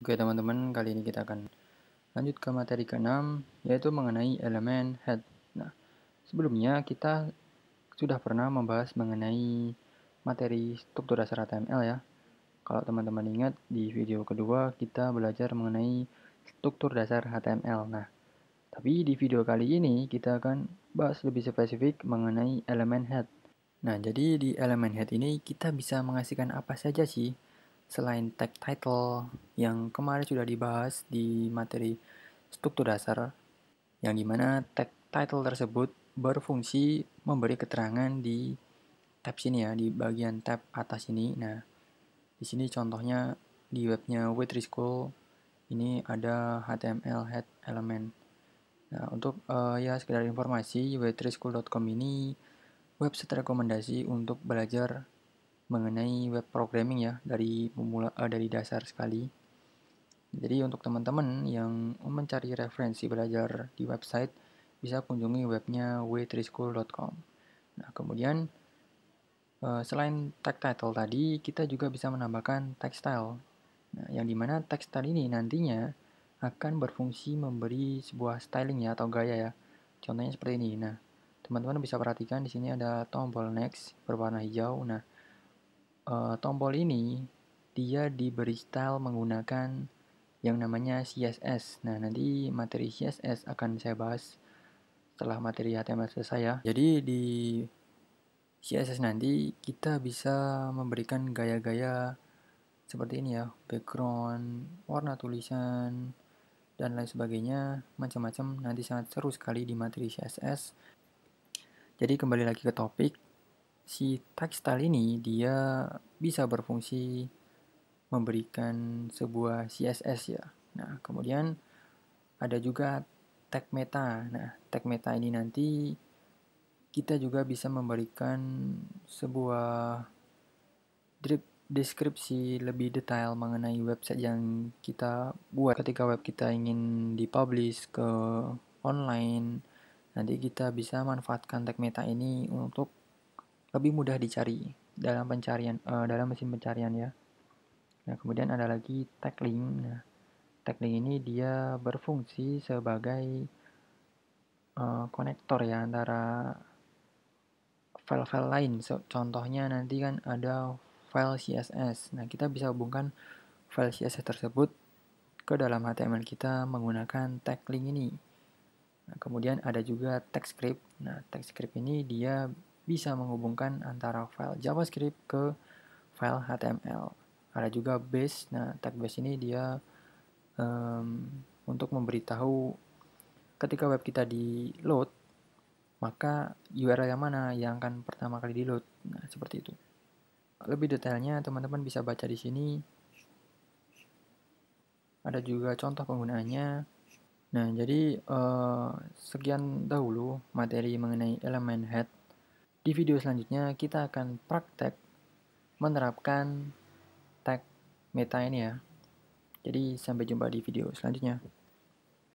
Oke teman-teman, kali ini kita akan lanjut ke materi ke-6, yaitu mengenai elemen head. Nah, sebelumnya kita sudah pernah membahas mengenai materi struktur dasar HTML ya. Kalau teman-teman ingat, di video kedua kita belajar mengenai struktur dasar HTML. Nah, tapi di video kali ini kita akan bahas lebih spesifik mengenai elemen head. Nah, jadi di elemen head ini kita bisa menghasilkan apa saja sih selain tag title yang kemarin sudah dibahas di materi struktur dasar, yang dimana tag title tersebut berfungsi memberi keterangan di tab sini ya, di bagian tab atas ini. Nah, di sini contohnya di webnya 3 School ini ada HTML head element. Nah, untuk uh, ya sekedar informasi, w3school.com ini website rekomendasi untuk belajar mengenai web programming ya dari pemula uh, dari dasar sekali. Jadi untuk teman-teman yang mencari referensi belajar di website bisa kunjungi webnya w3school.com. Nah, kemudian uh, selain tag title tadi, kita juga bisa menambahkan text style. Nah, yang dimana text style ini nantinya akan berfungsi memberi sebuah styling ya atau gaya ya. Contohnya seperti ini. Nah, teman-teman bisa perhatikan di sini ada tombol next berwarna hijau. Nah, uh, tombol ini dia diberi style menggunakan yang namanya CSS. Nah, nanti materi CSS akan saya bahas setelah materi HTML selesai ya. Jadi di CSS nanti kita bisa memberikan gaya-gaya seperti ini ya, background, warna tulisan, dan lain sebagainya, macam-macam nanti sangat seru sekali di materi CSS. Jadi kembali lagi ke topik, si text style ini dia bisa berfungsi memberikan sebuah CSS ya. Nah, kemudian ada juga tag meta. Nah, tag meta ini nanti kita juga bisa memberikan sebuah deskripsi lebih detail mengenai website yang kita buat ketika web kita ingin dipublish ke online nanti kita bisa manfaatkan tag meta ini untuk lebih mudah dicari dalam pencarian uh, dalam mesin pencarian ya. Nah, kemudian ada lagi tag link. Nah, tag link ini dia berfungsi sebagai uh, konektor ya antara file-file lain. So, contohnya nanti kan ada file CSS. Nah, kita bisa hubungkan file CSS tersebut ke dalam HTML kita menggunakan tag link ini. Nah, kemudian ada juga text script. Nah, text script ini dia bisa menghubungkan antara file JavaScript ke file HTML. Ada juga base, nah tag base ini dia um, untuk memberitahu ketika web kita di load, maka URL yang mana yang akan pertama kali di load. Nah, seperti itu. Lebih detailnya teman-teman bisa baca di sini. Ada juga contoh penggunaannya, Nah, jadi uh, sekian dahulu materi mengenai elemen head di video selanjutnya kita akan praktek menerapkan tag meta ini ya. Jadi sampai jumpa di video selanjutnya.